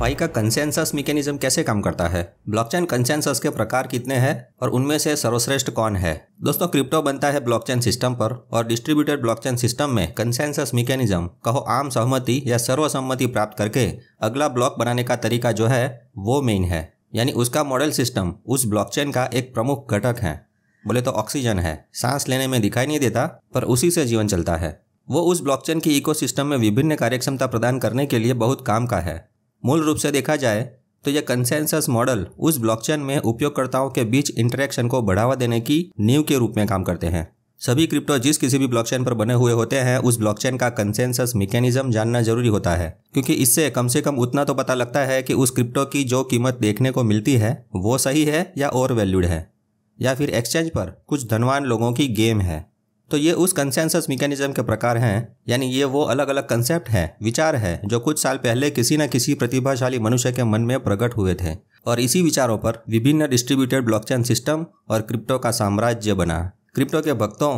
पाई का consensus mechanism कैसे काम करता है ब्लॉकचेन कंसेंसस के प्रकार कितने हैं और उनमें से सर्वश्रेष्ठ कौन है दोस्तों क्रिप्टो बनता है ब्लॉकचेन सिस्टम पर और डिस्ट्रीब्यूटेड ब्लॉकचेन सिस्टम में कंसेंसस मैकेनिज्म कहो आम सहमति या सर्वसम्मति प्राप्त करके अगला ब्लॉक बनाने का तरीका जो है वो मेन है यानी उसका मॉडल सिस्टम उस ब्लॉकचेन का एक प्रमुख घटक है बोले तो ऑक्सीजन है सांस लेने में दिखाई नहीं देता पर उसी से जीवन चलता है वो उस ब्लॉकचेन की इकोसिस्टम में विभिन्न कार्यक्षमता प्रदान करने के लिए बहुत काम का है मूल रूप से देखा जाए तो यह कंसेंसस मॉडल उस ब्लॉकचेन में उपयोगकर्ताओं के बीच इंटरेक्शन को बढ़ावा देने की नींव के रूप में काम करते हैं सभी क्रिप्टो जिस किसी भी ब्लॉकचेन पर बने हुए होते हैं उस ब्लॉकचेन का कंसेंसस मैकेनिज्म जानना जरूरी होता है क्योंकि इससे कम से कम उतना तो पता लगता है कि उस क्रिप्टो की जो कीमत देखने को मिलती है वो सही है या ओवर वैल्यूड है या फिर एक्सचेंज पर कुछ धनवान लोगों की गेम है तो ये उस कंसेंसस मैकेनिज्म के प्रकार हैं यानी ये वो अलग अलग कंसेप्ट हैं विचार है जो कुछ साल पहले किसी न किसी प्रतिभाशाली मनुष्य के मन में प्रकट हुए थे और इसी विचारों पर विभिन्न डिस्ट्रीब्यूटेड ब्लॉकचेन सिस्टम और क्रिप्टो का साम्राज्य बना क्रिप्टो के भक्तों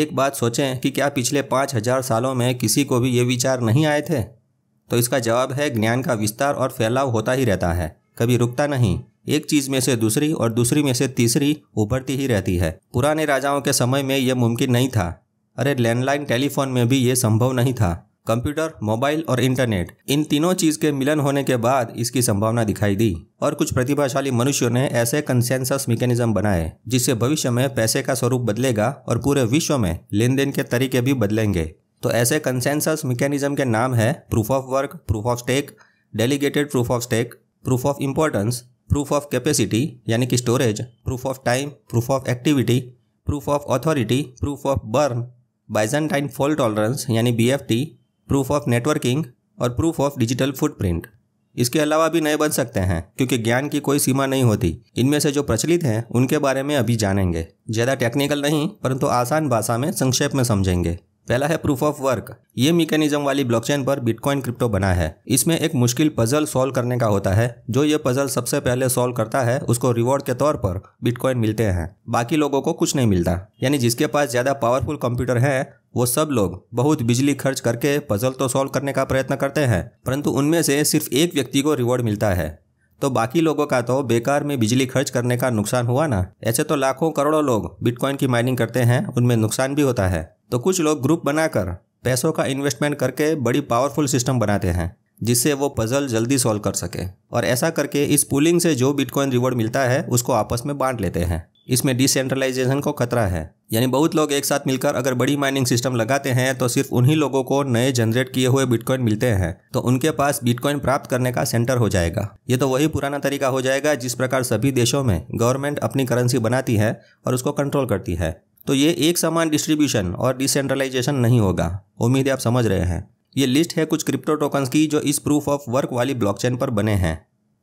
एक बात सोचें कि क्या पिछले पाँच हजार सालों में किसी को भी ये विचार नहीं आए थे तो इसका जवाब है ज्ञान का विस्तार और फैलाव होता ही रहता है कभी रुकता नहीं एक चीज में से दूसरी और दूसरी में से तीसरी उभरती ही रहती है पुराने राजाओं के समय में यह मुमकिन नहीं था अरे लैंडलाइन टेलीफोन में भी ये संभव नहीं था कंप्यूटर मोबाइल और इंटरनेट इन तीनों चीज के मिलन होने के बाद इसकी संभावना दिखाई दी और कुछ प्रतिभाशाली मनुष्यों ने ऐसे कंसेंसस मैकेनिज्म बनाए जिससे भविष्य में पैसे का स्वरूप बदलेगा और पूरे विश्व में लेन देन के तरीके भी बदलेंगे तो ऐसे कंसेंसस मैकेनिज्म के नाम है proof of work proof of stake delegated proof of stake proof of importance proof of capacity यानी कि storage proof of time proof of activity proof of authority proof of burn Byzantine fault tolerance यानी B proof of networking और proof of digital footprint इसके अलावा भी नए बन सकते हैं क्योंकि ज्ञान की कोई सीमा नहीं होती इनमें से जो प्रचलित हैं उनके बारे में अभी जानेंगे ज़्यादा टेक्निकल नहीं परंतु आसान भाषा में संक्षेप में समझेंगे पहला है प्रूफ ऑफ वर्क ये मैकेनिज्म वाली ब्लॉकचेन पर बिटकॉइन क्रिप्टो बना है इसमें एक मुश्किल पजल सॉल्व करने का होता है जो ये पजल सबसे पहले सॉल्व करता है उसको रिवॉर्ड के तौर पर बिटकॉइन मिलते हैं बाकी लोगों को कुछ नहीं मिलता यानी जिसके पास ज्यादा पावरफुल कंप्यूटर है वो सब लोग बहुत बिजली खर्च करके पजल तो सॉल्व करने का प्रयत्न करते हैं परंतु उनमें से सिर्फ एक व्यक्ति को रिवॉर्ड मिलता है तो बाकी लोगों का तो बेकार में बिजली खर्च करने का नुकसान हुआ ना ऐसे तो लाखों करोड़ों लोग बिटकॉइन की माइनिंग करते हैं उनमें नुकसान भी होता है तो कुछ लोग ग्रुप बनाकर पैसों का इन्वेस्टमेंट करके बड़ी पावरफुल सिस्टम बनाते हैं जिससे वो पजल जल्दी सॉल्व कर सके और ऐसा करके इस पुलिंग से जो बिटकॉइन रिवॉर्ड मिलता है उसको आपस में बांट लेते हैं इसमें डिसेंट्रलाइजेशन को खतरा है यानी बहुत लोग एक साथ मिलकर अगर बड़ी माइनिंग सिस्टम लगाते हैं तो सिर्फ उन्हीं लोगों को नए जनरेट किए हुए बिटकॉइन मिलते हैं तो उनके पास बिटकॉइन प्राप्त करने का सेंटर हो जाएगा ये तो वही पुराना तरीका हो जाएगा जिस प्रकार सभी देशों में गवर्नमेंट अपनी करेंसी बनाती है और उसको कंट्रोल करती है तो ये एक समान डिस्ट्रीब्यूशन और डिसेंट्रलाइजेशन नहीं होगा उम्मीद आप समझ रहे हैं ये लिस्ट है कुछ क्रिप्टो टोकन्स की जो इस प्रूफ ऑफ वर्क वाली ब्लॉकचेन पर बने हैं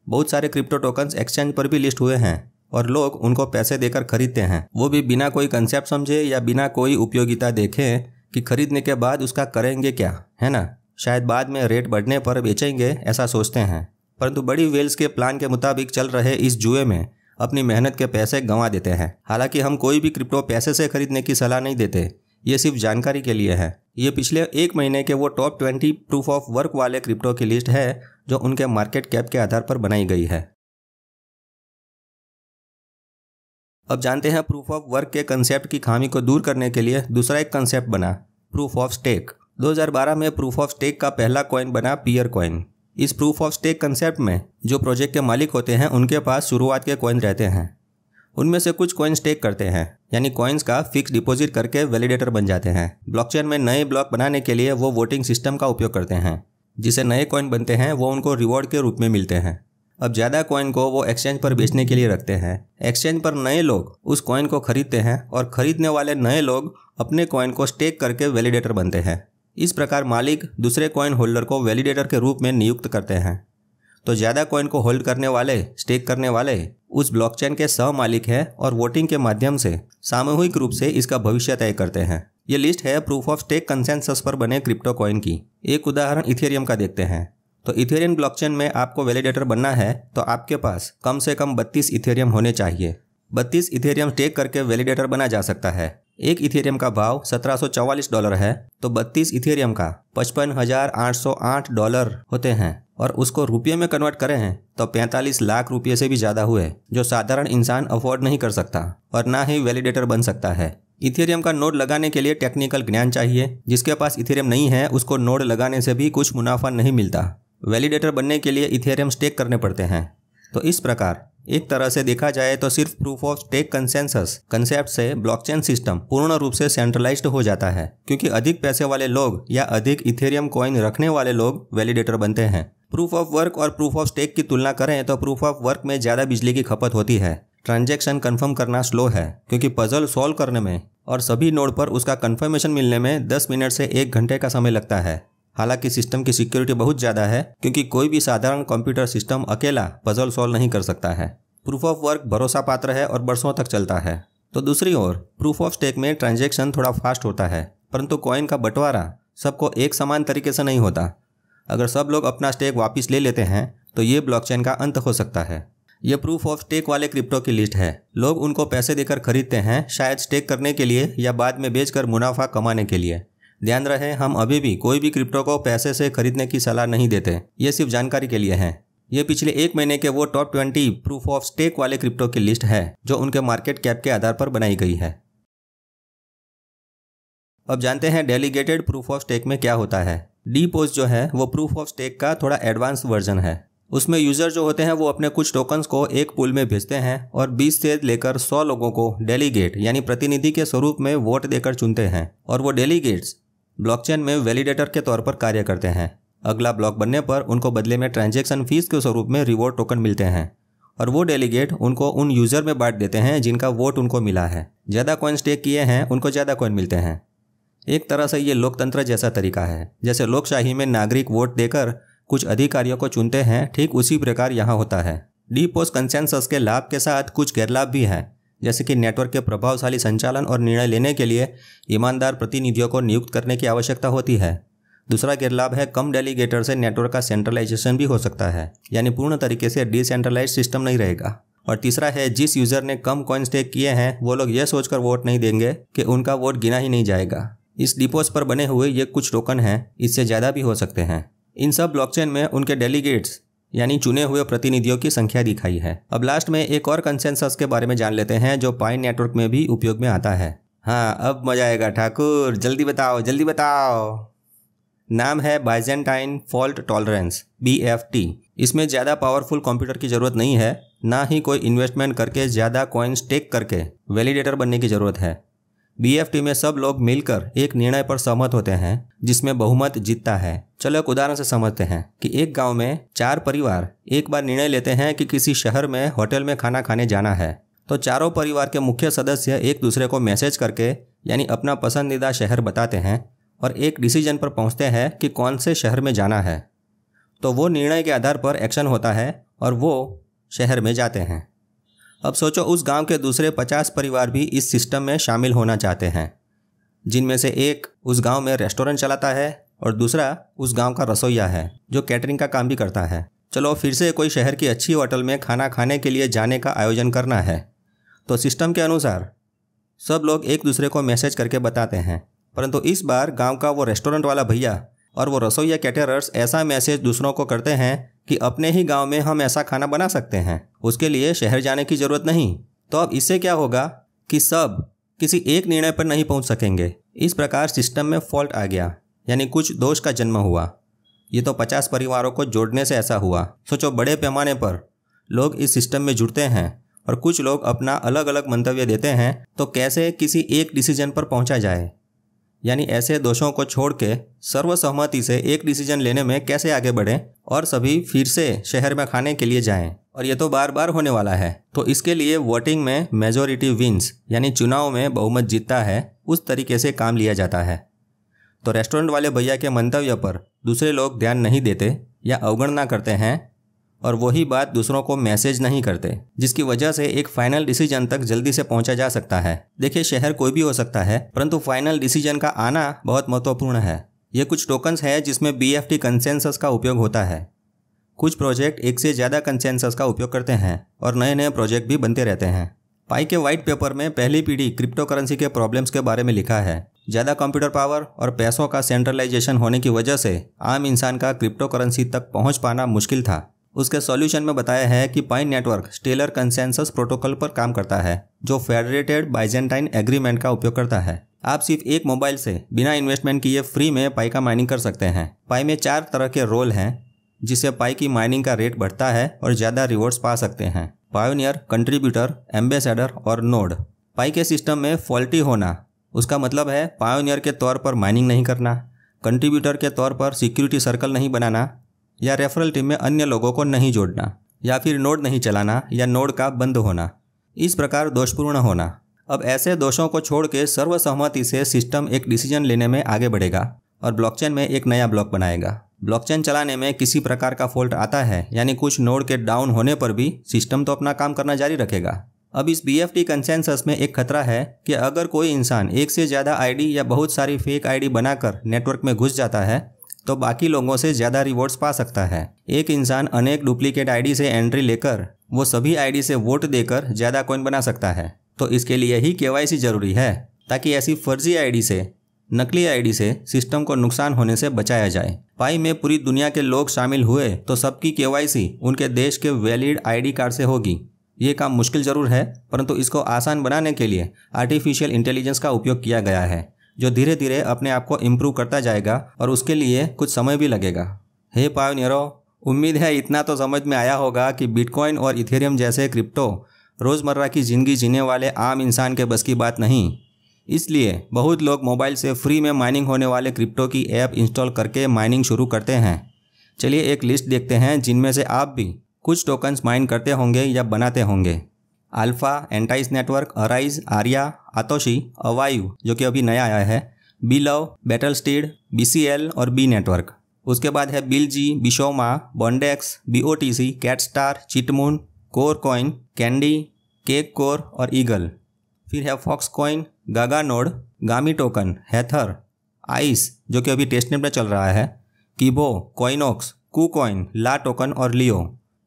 बहुत सारे क्रिप्टो टोकन्स एक्सचेंज पर भी लिस्ट हुए हैं और लोग उनको पैसे देकर खरीदते हैं वो भी बिना कोई कंसेप्ट समझे या बिना कोई उपयोगिता देखे कि खरीदने के बाद उसका करेंगे क्या है ना शायद बाद में रेट बढ़ने पर बेचेंगे ऐसा सोचते हैं परंतु बड़ी वेल्स के प्लान के मुताबिक चल रहे इस जुए में अपनी मेहनत के पैसे गंवा देते हैं हालांकि हम कोई भी क्रिप्टो पैसे से खरीदने की सलाह नहीं देते ये सिर्फ जानकारी के लिए है ये पिछले एक महीने के वो top twenty proof of work वाले क्रिप्टो की लिस्ट है जो उनके मार्केट कैप के आधार पर बनाई गई है अब जानते हैं प्रूफ ऑफ वर्क के कंसेप्ट की खामी को दूर करने के लिए दूसरा एक कंसेप्ट बना प्रूफ ऑफ स्टेक 2012 में प्रूफ ऑफ स्टेक का पहला कॉइन बना पियर कॉइन इस प्रूफ ऑफ स्टेक कंसेप्ट में जो प्रोजेक्ट के मालिक होते हैं उनके पास शुरुआत के कॉइन रहते हैं उनमें से कुछ कॉइन स्टेक करते हैं यानी कॉइन्स का फिक्स डिपॉजिट करके वैलिडेटर बन जाते हैं ब्लॉकचेन में नए ब्लॉक बनाने के लिए वो वोटिंग सिस्टम का उपयोग करते हैं जिसे नए कॉइन बनते हैं वो उनको रिवॉर्ड के रूप में मिलते हैं अब ज़्यादा कॉइन को वो एक्सचेंज पर बेचने के लिए रखते हैं एक्सचेंज पर नए लोग उस कॉइन को खरीदते हैं और खरीदने वाले नए लोग अपने कॉइन को स्टेक करके वैलिडेटर बनते हैं इस प्रकार मालिक दूसरे कॉइन होल्डर को वैलिडेटर के रूप में नियुक्त करते हैं तो ज़्यादा कॉइन को होल्ड करने वाले स्टेक करने वाले उस ब्लॉकचेन के सह मालिक हैं और वोटिंग के माध्यम से सामूहिक रूप से इसका भविष्य तय करते हैं ये लिस्ट है प्रूफ ऑफ स्टेक कंसेंसस पर बने क्रिप्टो कॉइन की एक उदाहरण इथेरियम का देखते हैं तो इथेरियम ब्लॉकचेन में आपको वैलिडेटर बनना है तो आपके पास कम से कम बत्तीस इथेरियम होने चाहिए बत्तीस इथेरियम स्टेक करके वैलिडेटर बना जा सकता है एक इथेरियम का भाव 1744 डॉलर है तो 32 इथेरियम का 55,808 डॉलर होते हैं और उसको रुपये में कन्वर्ट करें तो 45 लाख रुपये से भी ज़्यादा हुए जो साधारण इंसान अफोर्ड नहीं कर सकता और ना ही वैलिडेटर बन सकता है इथेरियम का नोड लगाने के लिए टेक्निकल ज्ञान चाहिए जिसके पास इथेरियम नहीं है उसको नोड लगाने से भी कुछ मुनाफा नहीं मिलता वैलिडेटर बनने के लिए इथेरियम स्टेक करने पड़ते हैं तो इस प्रकार एक तरह से देखा जाए तो सिर्फ proof of stake consensus concept से ब्लॉकचेन सिस्टम पूर्ण रूप से सेंट्रलाइज्ड हो जाता है क्योंकि अधिक पैसे वाले लोग या अधिक इथेरियम कॉइन रखने वाले लोग वैलिडेटर बनते हैं प्रूफ ऑफ वर्क और प्रूफ ऑफ स्टेक की तुलना करें तो प्रूफ ऑफ वर्क में ज़्यादा बिजली की खपत होती है ट्रांजेक्शन कन्फर्म करना स्लो है क्योंकि पजल सॉल्व करने में और सभी नोड पर उसका कन्फर्मेशन मिलने में 10 मिनट से एक घंटे का समय लगता है हालांकि सिस्टम की सिक्योरिटी बहुत ज़्यादा है क्योंकि कोई भी साधारण कंप्यूटर सिस्टम अकेला पजल सॉल्व नहीं कर सकता है प्रूफ ऑफ वर्क भरोसा पात्र है और बरसों तक चलता है तो दूसरी ओर प्रूफ ऑफ स्टेक में ट्रांजेक्शन थोड़ा फास्ट होता है परंतु कॉइन का बंटवारा सबको एक समान तरीके से नहीं होता अगर सब लोग अपना स्टेक वापस ले लेते हैं तो ये ब्लॉकचेन का अंत हो सकता है ये प्रूफ ऑफ स्टेक वाले क्रिप्टो की लिस्ट है लोग उनको पैसे देकर खरीदते हैं शायद स्टेक करने के लिए या बाद में बेचकर मुनाफा कमाने के लिए ध्यान रहे हम अभी भी कोई भी क्रिप्टो को पैसे से खरीदने की सलाह नहीं देते ये सिर्फ जानकारी के लिए है ये पिछले एक महीने के वो top twenty proof of stake वाले क्रिप्टो की लिस्ट है जो उनके मार्केट कैप के आधार पर बनाई गई है अब जानते हैं डेलीगेटेड प्रूफ ऑफ स्टेक में क्या होता है डीपोज जो है वो प्रूफ ऑफ स्टेक का थोड़ा एडवांस वर्जन है उसमें यूजर जो होते हैं वो अपने कुछ टोकन्स को एक पूल में भेजते हैं और 20 से लेकर 100 लोगों को डेलीगेट यानी प्रतिनिधि के स्वरूप में वोट देकर चुनते हैं और वो डेलीगेट्स ब्लॉकचेन में वैलिडेटर के तौर पर कार्य करते हैं अगला ब्लॉक बनने पर उनको बदले में ट्रांजेक्शन फीस के स्वरूप में रिवॉर्ड टोकन मिलते हैं और वो डेलीगेट उनको उन यूज़र में बांट देते हैं जिनका वोट उनको मिला है ज़्यादा कॉइन स्टेक किए हैं उनको ज़्यादा कॉइन मिलते हैं एक तरह से ये लोकतंत्र जैसा तरीका है जैसे लोकशाही में नागरिक वोट देकर कुछ अधिकारियों को चुनते हैं ठीक उसी प्रकार यहाँ होता है डी पोस्ट कंसेंसस के लाभ के साथ कुछ गैरलाभ भी हैं जैसे कि नेटवर्क के प्रभावशाली संचालन और निर्णय लेने के लिए ईमानदार प्रतिनिधियों को नियुक्त करने की आवश्यकता होती है दूसरा गैर लाभ है कम डेलीगेटर से नेटवर्क का सेंट्रलाइजेशन भी हो सकता है यानी पूर्ण तरीके से डिसेंट्रलाइज सिस्टम नहीं रहेगा और तीसरा है जिस यूज़र ने कम कॉइन स्टेक किए हैं वो लोग यह सोचकर वोट नहीं देंगे कि उनका वोट गिना ही नहीं जाएगा इस डिपोज पर बने हुए ये कुछ टोकन हैं इससे ज़्यादा भी हो सकते हैं इन सब ब्लॉकचेन में उनके डेलीगेट्स यानी चुने हुए प्रतिनिधियों की संख्या दिखाई है अब लास्ट में एक और कंसेंसस के बारे में जान लेते हैं जो पाइन नेटवर्क में भी उपयोग में आता है हाँ अब मजा आएगा ठाकुर जल्दी बताओ जल्दी बताओ नाम है Byzantine fault tolerance B F T इसमें ज़्यादा पावरफुल कंप्यूटर की ज़रूरत नहीं है ना ही कोई इन्वेस्टमेंट करके ज़्यादा कॉइन्स टेक करके वैलिडेटर बनने की ज़रूरत है बीएफटी में सब लोग मिलकर एक निर्णय पर सहमत होते हैं जिसमें बहुमत जीतता है चलो एक उदाहरण से समझते हैं कि एक गांव में चार परिवार एक बार निर्णय लेते हैं कि किसी शहर में होटल में खाना खाने जाना है तो चारों परिवार के मुख्य सदस्य एक दूसरे को मैसेज करके यानी अपना पसंदीदा शहर बताते हैं और एक डिसीजन पर पहुंचते हैं कि कौन से शहर में जाना है तो वो निर्णय के आधार पर एक्शन होता है और वो शहर में जाते हैं अब सोचो उस गांव के दूसरे पचास परिवार भी इस सिस्टम में शामिल होना चाहते हैं जिनमें से एक उस गांव में रेस्टोरेंट चलाता है और दूसरा उस गांव का रसोईया है जो कैटरिंग का काम भी करता है चलो फिर से कोई शहर की अच्छी होटल में खाना खाने के लिए जाने का आयोजन करना है तो सिस्टम के अनुसार सब लोग एक दूसरे को मैसेज करके बताते हैं परंतु इस बार गांव का वो रेस्टोरेंट वाला भैया और वो रसोई या कैटरर्स ऐसा मैसेज दूसरों को करते हैं कि अपने ही गांव में हम ऐसा खाना बना सकते हैं उसके लिए शहर जाने की ज़रूरत नहीं तो अब इससे क्या होगा कि सब किसी एक निर्णय पर नहीं पहुंच सकेंगे इस प्रकार सिस्टम में फॉल्ट आ गया यानी कुछ दोष का जन्म हुआ ये तो पचास परिवारों को जोड़ने से ऐसा हुआ सोचो बड़े पैमाने पर लोग इस सिस्टम में जुड़ते हैं और कुछ लोग अपना अलग अलग मंतव्य देते हैं तो कैसे किसी एक डिसीजन पर पहुंचा जाए यानी ऐसे दोषों को छोड़ के सर्वसहमति से एक डिसीजन लेने में कैसे आगे बढ़ें और सभी फिर से शहर में खाने के लिए जाएं और ये तो बार बार होने वाला है तो इसके लिए वोटिंग में मेजोरिटी विंस यानी चुनाव में बहुमत जीतता है उस तरीके से काम लिया जाता है तो रेस्टोरेंट वाले भैया के मंतव्य पर दूसरे लोग ध्यान नहीं देते या अवगणना करते हैं और वही बात दूसरों को मैसेज नहीं करते जिसकी वजह से एक फाइनल डिसीजन तक जल्दी से पहुंचा जा सकता है देखिए शहर कोई भी हो सकता है परंतु फाइनल डिसीजन का आना बहुत महत्वपूर्ण है ये कुछ टोकन्स हैं जिसमें बी एफ टी कंसेंसस का उपयोग होता है कुछ प्रोजेक्ट एक से ज़्यादा कंसेंसस का उपयोग करते हैं और नए नए प्रोजेक्ट भी बनते रहते हैं पाई के वाइट पेपर में पहली पीढ़ी क्रिप्टो करेंसी के प्रॉब्लम्स के बारे में लिखा है ज़्यादा कंप्यूटर पावर और पैसों का सेंट्रलाइजेशन होने की वजह से आम इंसान का क्रिप्टो करेंसी तक पहुंच पाना मुश्किल था उसके सॉल्यूशन में बताया है कि Pi network Stellar consensus protocol पर काम करता है जो फेडरेटेड बाइजेंटाइन एग्रीमेंट का उपयोग करता है आप सिर्फ एक मोबाइल से बिना इन्वेस्टमेंट किए फ्री में पाई का माइनिंग कर सकते हैं पाई में चार तरह के रोल हैं जिससे पाई की माइनिंग का रेट बढ़ता है और ज़्यादा रिवॉर्ड्स पा सकते हैं पायोनियर कंट्रीब्यूटर एम्बेसडर और नोड पाई के सिस्टम में फॉल्टी होना उसका मतलब है पायोनियर के तौर पर माइनिंग नहीं करना कंट्रीब्यूटर के तौर पर सिक्योरिटी सर्कल नहीं बनाना या रेफरल टीम में अन्य लोगों को नहीं जोड़ना या फिर नोड नहीं चलाना या नोड का बंद होना इस प्रकार दोषपूर्ण होना अब ऐसे दोषों को छोड़ के सर्वसहमति से सिस्टम एक डिसीजन लेने में आगे बढ़ेगा और ब्लॉकचेन में एक नया ब्लॉक बनाएगा ब्लॉकचेन चलाने में किसी प्रकार का फॉल्ट आता है यानी कुछ नोड के डाउन होने पर भी सिस्टम तो अपना काम करना जारी रखेगा अब इस बी एफ टी कंसेंसस में एक खतरा है कि अगर कोई इंसान एक से ज़्यादा आईडी या बहुत सारी फेक आईडी बनाकर नेटवर्क में घुस जाता है तो बाकी लोगों से ज़्यादा रिवॉर्ड्स पा सकता है एक इंसान अनेक डुप्लीकेट आईडी से एंट्री लेकर वो सभी आईडी से वोट देकर ज़्यादा कॉइन बना सकता है तो इसके लिए ही के जरूरी है ताकि ऐसी फर्जी आईडी से नकली आईडी से सिस्टम को नुकसान होने से बचाया जाए पाई में पूरी दुनिया के लोग शामिल हुए तो सबकी के उनके देश के वैलिड आईडी कार्ड से होगी ये काम मुश्किल ज़रूर है परंतु इसको आसान बनाने के लिए आर्टिफिशियल इंटेलिजेंस का उपयोग किया गया है जो धीरे धीरे अपने आप को इम्प्रूव करता जाएगा और उसके लिए कुछ समय भी लगेगा हे पायोनियरो उम्मीद है इतना तो समझ में आया होगा कि बिटकॉइन और इथेरियम जैसे क्रिप्टो रोज़मर्रा की ज़िंदगी जीने वाले आम इंसान के बस की बात नहीं इसलिए बहुत लोग मोबाइल से फ्री में माइनिंग होने वाले क्रिप्टो की ऐप इंस्टॉल करके माइनिंग शुरू करते हैं चलिए एक लिस्ट देखते हैं जिनमें से आप भी कुछ टोकन्स माइन करते होंगे या बनाते होंगे अल्फा एंटाइज नेटवर्क अराइज आर्या आतोशी अवायु जो कि अभी नया आया है B Love Battle Steed B C L और बी नेटवर्क उसके बाद है बिल जी बिशोमा Bondex B O T C Cat Star चिटमून Core Coin Candy Cake Core और ईगल फिर है फॉक्स कॉइन गागा नोड गामी टोकन हैथर आइस जो कि अभी टेस्टनेट में चल रहा है कीबो कॉइनोक्स कू कॉइन ला टोकन और लियो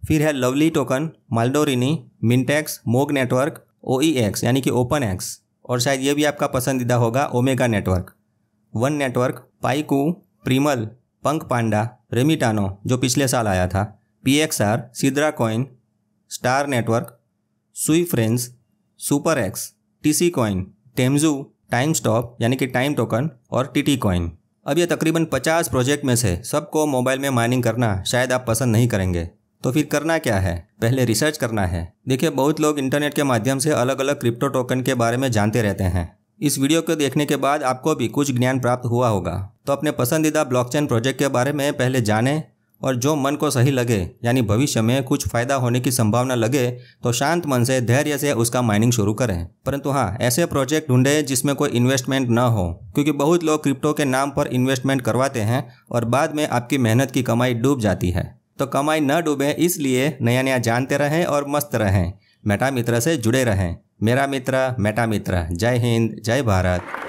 फिर है लवली टोकन माल्डोरिनी मिनटेक्स मोग नेटवर्क ओ एक्स यानी कि ओपन एक्स और शायद ये भी आपका पसंदीदा होगा ओमेगा नेटवर्क वन नेटवर्क पाइकू प्रीमल पंक पांडा रेमिटानो जो पिछले साल आया था पी एक्स आर सिद्रा coin Star network Sui friends super X T C coin टेम्जू टाइम स्टॉप यानी कि टाइम टोकन और टी टी कॉइन अब ये तकरीबन 50 प्रोजेक्ट में से सबको मोबाइल में माइनिंग करना शायद आप पसंद नहीं करेंगे तो फिर करना क्या है पहले रिसर्च करना है देखिए बहुत लोग इंटरनेट के माध्यम से अलग अलग क्रिप्टो टोकन के बारे में जानते रहते हैं इस वीडियो को देखने के बाद आपको भी कुछ ज्ञान प्राप्त हुआ होगा तो अपने पसंदीदा ब्लॉकचेन प्रोजेक्ट के बारे में पहले जानें और जो मन को सही लगे यानी भविष्य में कुछ फायदा होने की संभावना लगे तो शांत मन से धैर्य से उसका माइनिंग शुरू करें परंतु हाँ ऐसे प्रोजेक्ट ढूंढें जिसमें कोई इन्वेस्टमेंट ना हो क्योंकि बहुत लोग क्रिप्टो के नाम पर इन्वेस्टमेंट करवाते हैं और बाद में आपकी मेहनत की कमाई डूब जाती है तो कमाई न डूबे इसलिए नया नया जानते रहें और मस्त रहें मेटा मित्र से जुड़े रहें मेरा मित्र मेटा मित्र जय हिंद जय भारत